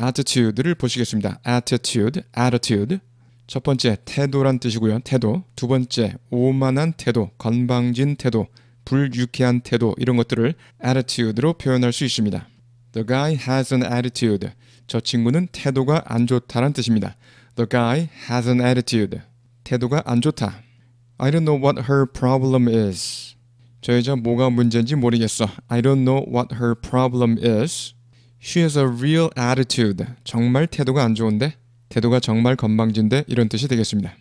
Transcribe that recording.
attitude를 보시겠습니다. attitude, attitude. 첫 번째 태도란 뜻이고요. 태도. 두 번째 오만한 태도, 건방진 태도, 불유쾌한 태도 이런 것들을 attitude로 표현할 수 있습니다. The guy has an attitude. 저 친구는 태도가 안 좋다란 뜻입니다. The guy has an attitude. 태도가 안 좋다. I don't know what her problem is. 저 여자 뭐가 문제인지 모르겠어. I don't know what her problem is. She has a real attitude. 정말 태도가 안 좋은데? 태도가 정말 건방진데? 이런 뜻이 되겠습니다.